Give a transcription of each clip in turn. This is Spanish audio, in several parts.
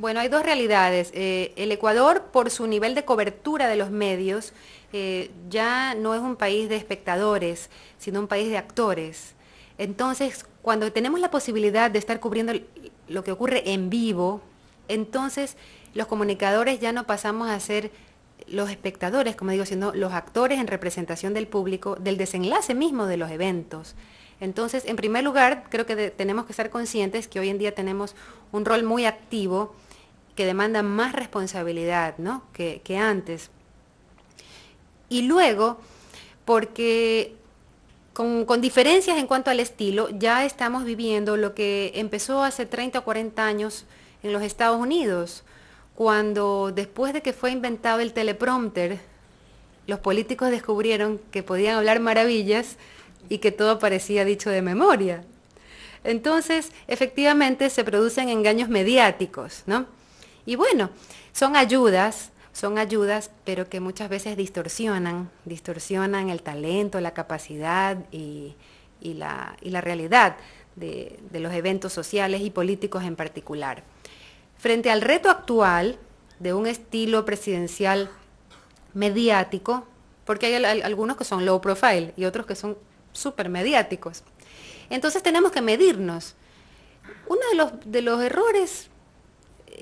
Bueno, hay dos realidades. Eh, el Ecuador, por su nivel de cobertura de los medios, eh, ya no es un país de espectadores, sino un país de actores. Entonces, cuando tenemos la posibilidad de estar cubriendo lo que ocurre en vivo, entonces los comunicadores ya no pasamos a ser los espectadores, como digo, sino los actores en representación del público, del desenlace mismo de los eventos. Entonces, en primer lugar, creo que tenemos que estar conscientes que hoy en día tenemos un rol muy activo que demandan más responsabilidad ¿no? que, antes. Y luego, porque con, diferencias en cuanto al estilo, ya estamos viviendo lo que empezó hace 30 o 40 años en los Estados Unidos, cuando después de que fue inventado el teleprompter, los políticos descubrieron que podían hablar maravillas y que todo parecía dicho de memoria. Entonces, efectivamente, se producen engaños mediáticos, ¿no? Y bueno, son ayudas, son ayudas, pero que muchas veces distorsionan, distorsionan el talento, la capacidad y, la, realidad de, los eventos sociales y políticos en particular. Frente al reto actual de un estilo presidencial mediático, porque hay, algunos que son low profile y otros que son súper mediáticos. Entonces tenemos que medirnos. Uno los, de los errores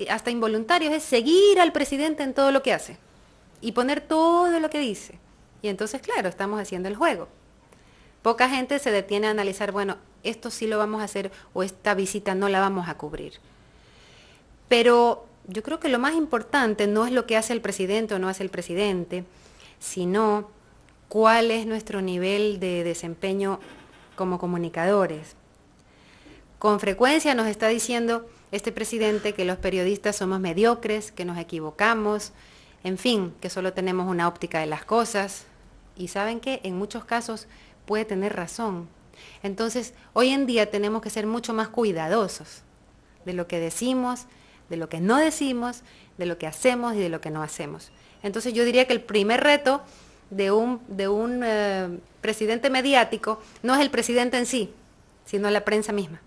hasta involuntarios, es seguir al presidente en todo lo que hace y poner todo lo que dice. Y entonces, claro, estamos haciendo el juego. Poca gente se detiene a analizar, bueno, esto sí lo vamos a hacer o esta visita no la vamos a cubrir. Pero yo creo que lo más importante no es lo que hace el presidente o no hace el presidente, sino cuál es nuestro nivel de desempeño como comunicadores. Con frecuencia nos está diciendo, este presidente que los periodistas somos mediocres, que nos equivocamos, en fin, que solo tenemos una óptica de las cosas. Y saben que en muchos casos puede tener razón. Entonces, hoy en día tenemos que ser mucho más cuidadosos de lo que decimos, de lo que no decimos, de lo que hacemos y de lo que no hacemos. Entonces yo diría que el primer reto de un, de un eh, presidente mediático no es el presidente en sí, sino la prensa misma.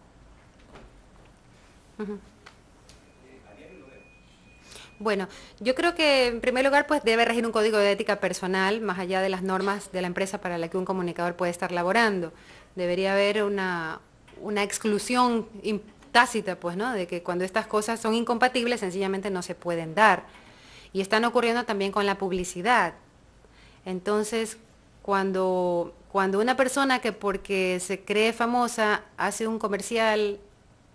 Bueno, yo creo que en primer lugar pues debe regir un código de ética personal más allá de las normas de la empresa para la que un comunicador puede estar laborando. Debería haber una, exclusión tácita pues, ¿no? De que cuando estas cosas son incompatibles sencillamente no se pueden dar. Y están ocurriendo también con la publicidad. Entonces, cuando, cuando una persona que porque se cree famosa hace un comercial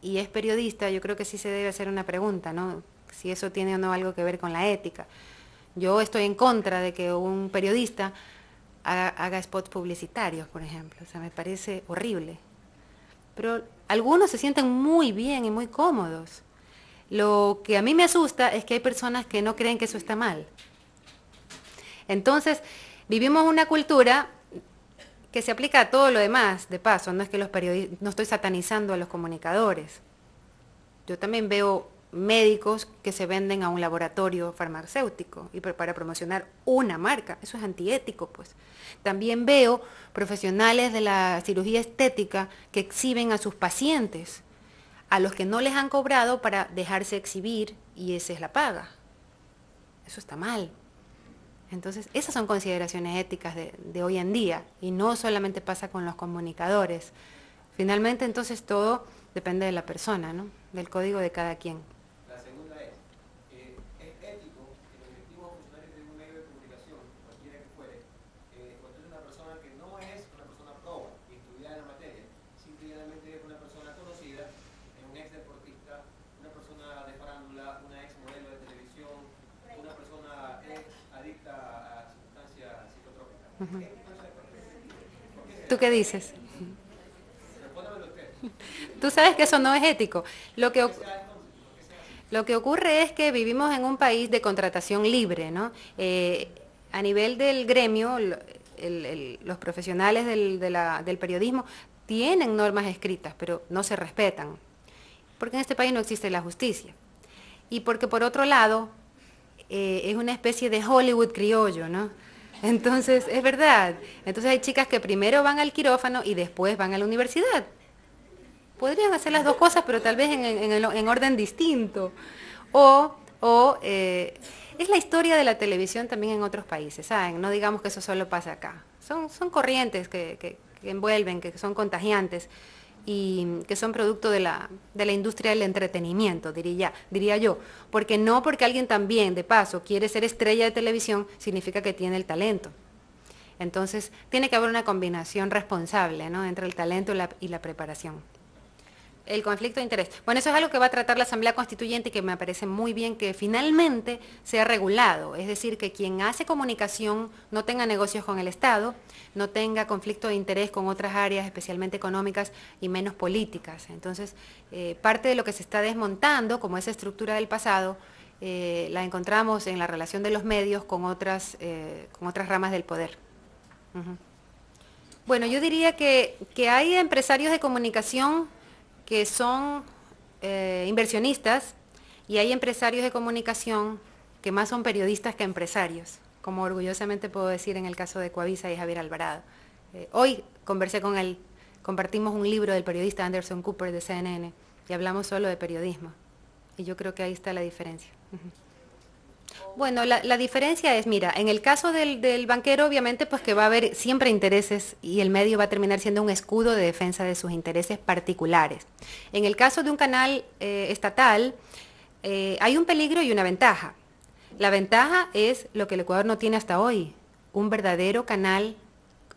y es periodista, yo creo que sí se debe hacer una pregunta, ¿no? Si eso tiene o no algo que ver con la ética. Yo estoy en contra de que un periodista haga, spots publicitarios, por ejemplo. O sea, me parece horrible. Pero algunos se sienten muy bien y muy cómodos. Lo que a mí me asusta es que hay personas que no creen que eso está mal. Entonces, vivimos una cultura que se aplica a todo lo demás, de paso, no es que los no estoy satanizando a los comunicadores. Yo también veo médicos que se venden a un laboratorio farmacéutico y para promocionar una marca, eso es antiético, pues. También veo profesionales de la cirugía estética que exhiben a sus pacientes, a los que no les han cobrado para dejarse exhibir y esa es la paga. Eso está mal. Entonces, esas son consideraciones éticas de, hoy en día y no solamente pasa con los comunicadores. Finalmente, entonces, todo depende de la persona, ¿no? del código de cada quien. ¿Tú qué dices? Tú sabes que eso no es ético. Lo que, ocurre es que vivimos en un país de contratación libre, ¿no? Eh, a nivel del gremio, los profesionales del, periodismo tienen normas escritas, pero no se respetan, porque en este país no existe la justicia. Y porque por otro lado, eh, es una especie de Hollywood criollo, ¿no? Entonces, es verdad. Entonces hay chicas que primero van al quirófano y después van a la universidad. Podrían hacer las dos cosas, pero tal vez en, en, orden distinto. O, o eh, es la historia de la televisión también en otros países, ¿saben? No digamos que eso solo pasa acá. Son, corrientes que envuelven, que son contagiantes y que son producto de la, industria del entretenimiento, diría, diría yo. Porque no porque alguien también, de paso, quiere ser estrella de televisión, significa que tiene el talento. Entonces, tiene que haber una combinación responsable ¿no? entre el talento y la preparación. El conflicto de interés. Bueno, eso es algo que va a tratar la Asamblea Constituyente y que me parece muy bien que finalmente sea regulado. Es decir, que quien hace comunicación no tenga negocios con el Estado, no tenga conflicto de interés con otras áreas, especialmente económicas y menos políticas. Entonces, eh, parte de lo que se está desmontando, como esa estructura del pasado, eh, la encontramos en la relación de los medios con otras, eh, con otras ramas del poder. Bueno, yo diría que, que hay empresarios de comunicación que son eh, inversionistas y hay empresarios de comunicación que más son periodistas que empresarios, como orgullosamente puedo decir en el caso de Coavisa y Javier Alvarado. Eh, hoy conversé con él, compartimos un libro del periodista Anderson Cooper de CNN y hablamos solo de periodismo. Y yo creo que ahí está la diferencia. Bueno, la, diferencia es, mira, en el caso del, banquero, obviamente, pues que va a haber siempre intereses y el medio va a terminar siendo un escudo de defensa de sus intereses particulares. En el caso de un canal eh, estatal, eh, hay un peligro y una ventaja. La ventaja es lo que el Ecuador no tiene hasta hoy, un verdadero canal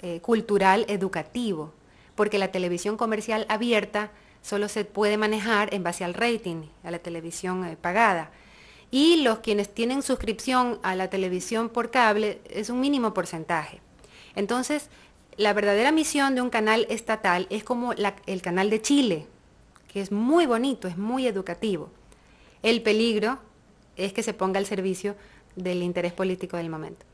eh, cultural educativo, porque la televisión comercial abierta solo se puede manejar en base al rating, a la televisión pagada y los quienes tienen suscripción a la televisión por cable es un mínimo porcentaje. Entonces, la verdadera misión de un canal estatal es como el canal de Chile, que es muy bonito, es muy educativo. El peligro es que se ponga al servicio del interés político del momento.